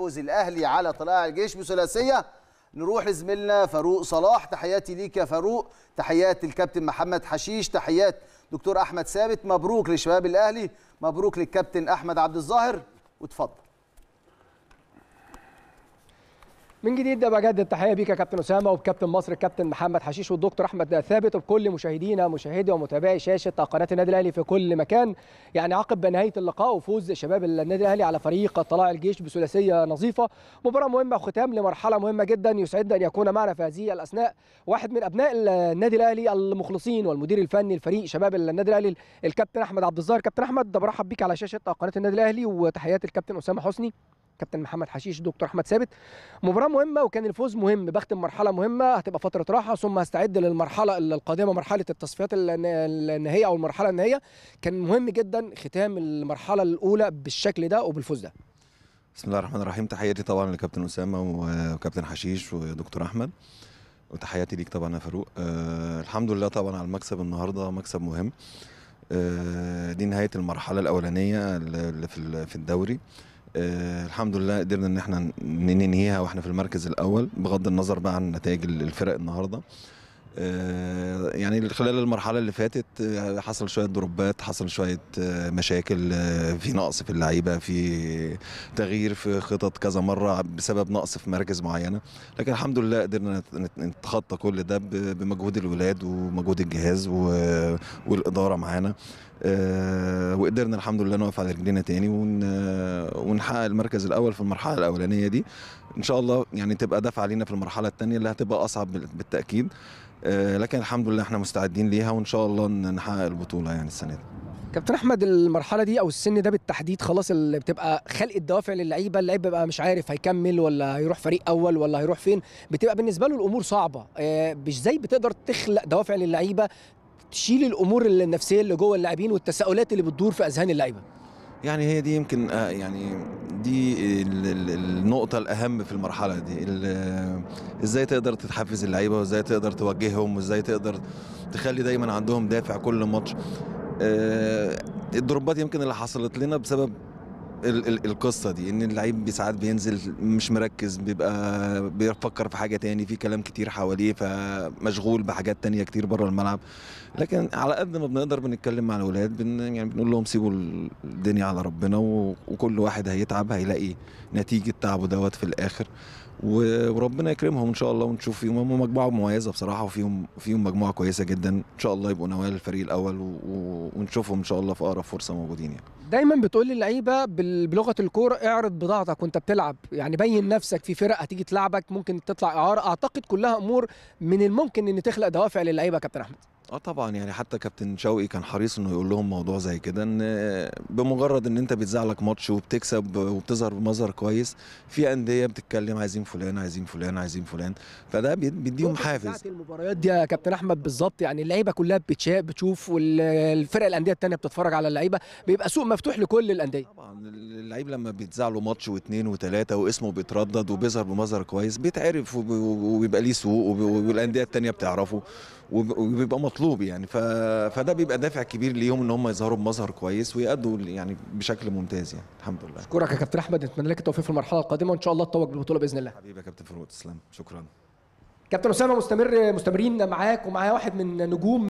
فوز الاهلي على طلائع الجيش بثلاثيه نروح لزميلنا فاروق صلاح تحياتي ليك يا فاروق تحيات الكابتن محمد حشيش تحيات دكتور احمد ثابت مبروك لشباب الاهلي مبروك للكابتن احمد عبد الظاهر وتفضل من جديد بجد التحيه بيك يا كابتن اسامه وبكابتن مصر الكابتن محمد حشيش والدكتور احمد ثابت وبكل مشاهدينا ومشاهدي ومتابعي شاشه قناه النادي الاهلي في كل مكان يعني عقب نهايه اللقاء وفوز شباب النادي الاهلي على فريق طلائع الجيش بثلاثيه نظيفه مباراه مهمه وختام لمرحله مهمه جدا يسعدنا ان يكون معنا في هذه الاثناء واحد من ابناء النادي الاهلي المخلصين والمدير الفني لفريق شباب النادي الاهلي الكابتن احمد عبد الظاهر كابتن احمد برحب بيك على شاشه قناه النادي الاهلي وتحيات الكابتن اسامه حسني كابتن محمد حشيش دكتور احمد ثابت مباراه مهمه وكان الفوز مهم بختم مرحله مهمه هتبقى فتره راحه ثم هستعد للمرحله القادمه مرحله التصفيات النهائيه او المرحله النهائيه كان مهم جدا ختام المرحله الاولى بالشكل ده وبالفوز ده بسم الله الرحمن الرحيم تحياتي طبعا لكابتن اسامه وكابتن حشيش ودكتور احمد وتحياتي ليك طبعا يا فاروق أه الحمد لله طبعا على المكسب النهارده مكسب مهم أه دي نهايه المرحله الاولانيه اللي في الدوري آه الحمد لله قدرنا ان احنا ننهيها واحنا في المركز الاول بغض النظر بقى عن نتائج الفرق النهارده آه، يعني خلال المرحلة اللي فاتت آه، حصل شوية دروبات حصل شوية آه، مشاكل في نقص في اللعيبة في تغيير في خطط كذا مرة بسبب نقص في مراكز معينة لكن الحمد لله قدرنا نتخطى كل ده بمجهود الولاد ومجهود الجهاز والإدارة معانا وقدرنا الحمد لله نقف على رجلينا تاني ونحقق المركز الأول في المرحلة الأولانية دي إن شاء الله يعني تبقى دفع لينا في المرحلة التانية اللي هتبقى أصعب بالتأكيد آه، لكن الحمد لله احنا مستعدين ليها وان شاء الله نحقق البطوله يعني السنه دي كابتن احمد المرحله دي او السن ده بالتحديد خلاص اللي بتبقى خلق الدوافع للعيبه اللعيب بيبقى مش عارف هيكمل ولا هيروح فريق اول ولا هيروح فين بتبقى بالنسبه له الامور صعبه آه، مش زي بتقدر تخلق دوافع للعيبه تشيل الامور النفسيه اللي جوه اللاعبين والتساؤلات اللي بتدور في اذهان اللعيبه يعني هي دي يمكن آه، يعني دي النقطة الأهم في المرحلة دي ازاي تقدر تحفز اللعيبة وازاي تقدر توجههم وازاي تقدر تخلي دايما عندهم دافع كل ماتش آه، الضربات يمكن اللي حصلت لنا بسبب ال ال القصه دي ان اللعيب ساعات بينزل مش مركز بيبقى بيفكر في حاجه تاني في كلام كتير حواليه فمشغول بحاجات تانية كتير بره الملعب لكن على قد ما بنقدر بنتكلم مع الاولاد بن يعني بنقول لهم سيبوا الدنيا على ربنا وكل واحد هيتعب هيلاقي نتيجه تعبه دوت في الاخر وربنا يكرمهم ان شاء الله ونشوف فيهم هم مجموعه مميزه بصراحه وفيهم فيهم مجموعه كويسه جدا ان شاء الله يبقوا نوال الفريق الاول ونشوفهم ان شاء الله في اقرب فرصه موجودين يعني دايما بتقول للعيبه بال بلغه الكوره اعرض بضاعتك وانت بتلعب يعني بين نفسك في فرق هتيجي تلعبك ممكن تطلع اعاره اعتقد كلها امور من الممكن ان تخلق دوافع للعيبه كابتن احمد اه طبعا يعني حتى كابتن شوقي كان حريص انه يقول لهم موضوع زي كده ان بمجرد ان انت بيتذاع لك ماتش وبتكسب وبتظهر بمظهر كويس في انديه بتتكلم عايزين فلان عايزين فلان عايزين فلان فده بيديهم حافز المباريات دي يا كابتن احمد بالظبط يعني اللعيبه كلها بتشاء بتشوف والفرق الانديه الثانيه بتتفرج على اللعيبه بيبقى سوق مفتوح لكل الانديه طبعا اللعيب لما بيتذاع له ماتش واثنين وثلاثه واسمه بيتردد وبيظهر بمظهر كويس بيتعرف وبيبقى ليه سوق والانديه الثانيه بتعرفه وبيبقى مطلوب يعني فده بيبقى دافع كبير ليهم ان هم يظهروا بمظهر كويس ويأدوا يعني بشكل ممتاز يعني الحمد لله اشكرك يا كابتن احمد نتمنى لك التوفيق في المرحله القادمه وان شاء الله تتوج بالبطوله باذن الله حبيبي يا كابتن فاروق تسلم شكرا كابتن اسامه مستمر مستمرين معاك ومعايا واحد من نجوم